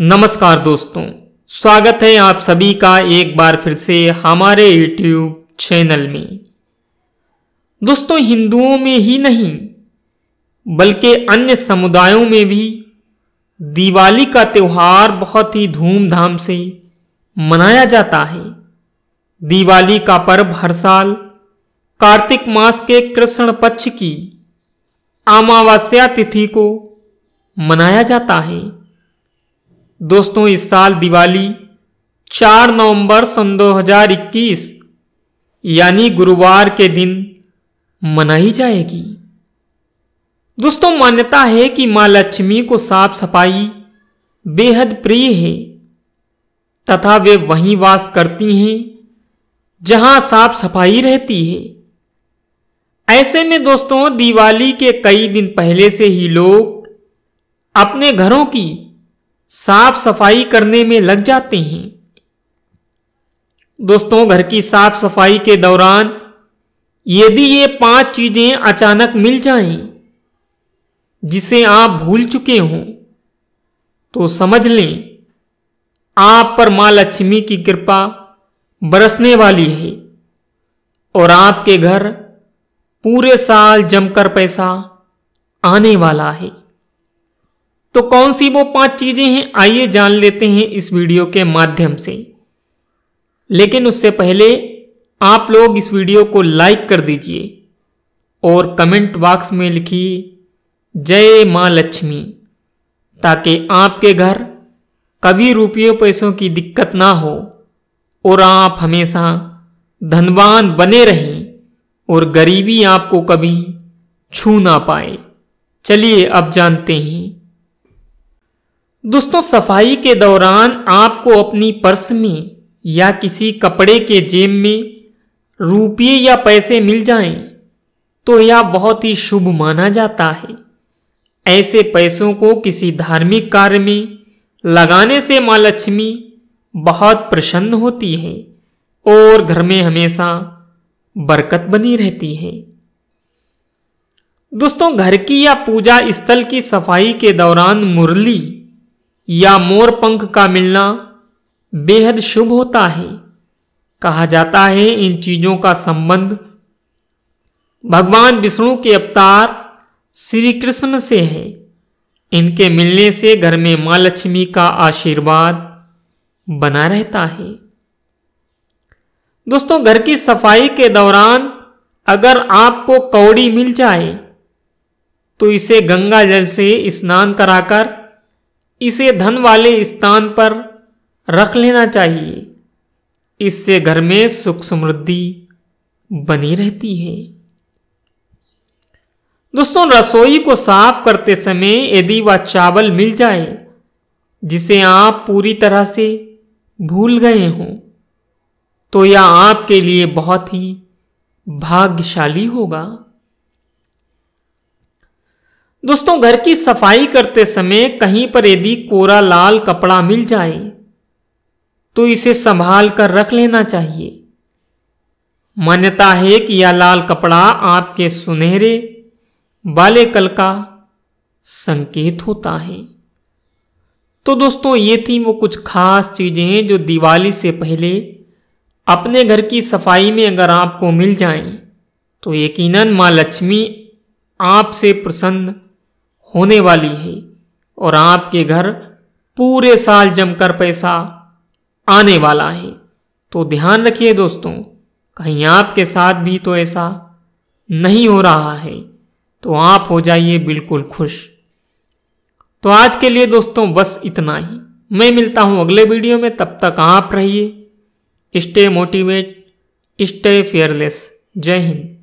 नमस्कार दोस्तों स्वागत है आप सभी का एक बार फिर से हमारे यूट्यूब चैनल में दोस्तों हिंदुओं में ही नहीं बल्कि अन्य समुदायों में भी दिवाली का त्यौहार बहुत ही धूमधाम से मनाया जाता है दिवाली का पर्व हर साल कार्तिक मास के कृष्ण पक्ष की अमावस्या तिथि को मनाया जाता है दोस्तों इस साल दिवाली चार नवंबर सन 2021 यानी गुरुवार के दिन मनाई जाएगी दोस्तों मान्यता है कि मां लक्ष्मी को साफ सफाई बेहद प्रिय है तथा वे वहीं वास करती हैं जहां साफ सफाई रहती है ऐसे में दोस्तों दिवाली के कई दिन पहले से ही लोग अपने घरों की साफ सफाई करने में लग जाते हैं दोस्तों घर की साफ सफाई के दौरान यदि ये पांच चीजें अचानक मिल जाएं, जिसे आप भूल चुके हों तो समझ लें आप पर मां लक्ष्मी की कृपा बरसने वाली है और आपके घर पूरे साल जमकर पैसा आने वाला है तो कौन सी वो पांच चीजें हैं आइए जान लेते हैं इस वीडियो के माध्यम से लेकिन उससे पहले आप लोग इस वीडियो को लाइक कर दीजिए और कमेंट बॉक्स में लिखिए जय माँ लक्ष्मी ताकि आपके घर कभी रुपये पैसों की दिक्कत ना हो और आप हमेशा धनवान बने रहें और गरीबी आपको कभी छू ना पाए चलिए अब जानते हैं दोस्तों सफाई के दौरान आपको अपनी पर्स में या किसी कपड़े के जेब में रुपये या पैसे मिल जाएं तो यह बहुत ही शुभ माना जाता है ऐसे पैसों को किसी धार्मिक कार्य में लगाने से माँ लक्ष्मी बहुत प्रसन्न होती है और घर में हमेशा बरकत बनी रहती है दोस्तों घर की या पूजा स्थल की सफाई के दौरान मुरली या मोर पंख का मिलना बेहद शुभ होता है कहा जाता है इन चीज़ों का संबंध भगवान विष्णु के अवतार श्री कृष्ण से है इनके मिलने से घर में माँ लक्ष्मी का आशीर्वाद बना रहता है दोस्तों घर की सफाई के दौरान अगर आपको कौड़ी मिल जाए तो इसे गंगा जल से स्नान कराकर इसे धन वाले स्थान पर रख लेना चाहिए इससे घर में सुख समृद्धि बनी रहती है दोस्तों रसोई को साफ करते समय यदि वह चावल मिल जाए जिसे आप पूरी तरह से भूल गए हों तो यह आपके लिए बहुत ही भाग्यशाली होगा दोस्तों घर की सफाई करते समय कहीं पर यदि कोरा लाल कपड़ा मिल जाए तो इसे संभाल कर रख लेना चाहिए मान्यता है कि यह लाल कपड़ा आपके सुनहरे बाले कल का संकेत होता है तो दोस्तों ये थी वो कुछ खास चीज़ें जो दिवाली से पहले अपने घर की सफाई में अगर आपको मिल जाएं तो यकीनन माँ लक्ष्मी आपसे प्रसन्न होने वाली है और आपके घर पूरे साल जमकर पैसा आने वाला है तो ध्यान रखिए दोस्तों कहीं आपके साथ भी तो ऐसा नहीं हो रहा है तो आप हो जाइए बिल्कुल खुश तो आज के लिए दोस्तों बस इतना ही मैं मिलता हूँ अगले वीडियो में तब तक आप रहिए स्टे मोटिवेट स्टे फेयरलेस जय हिंद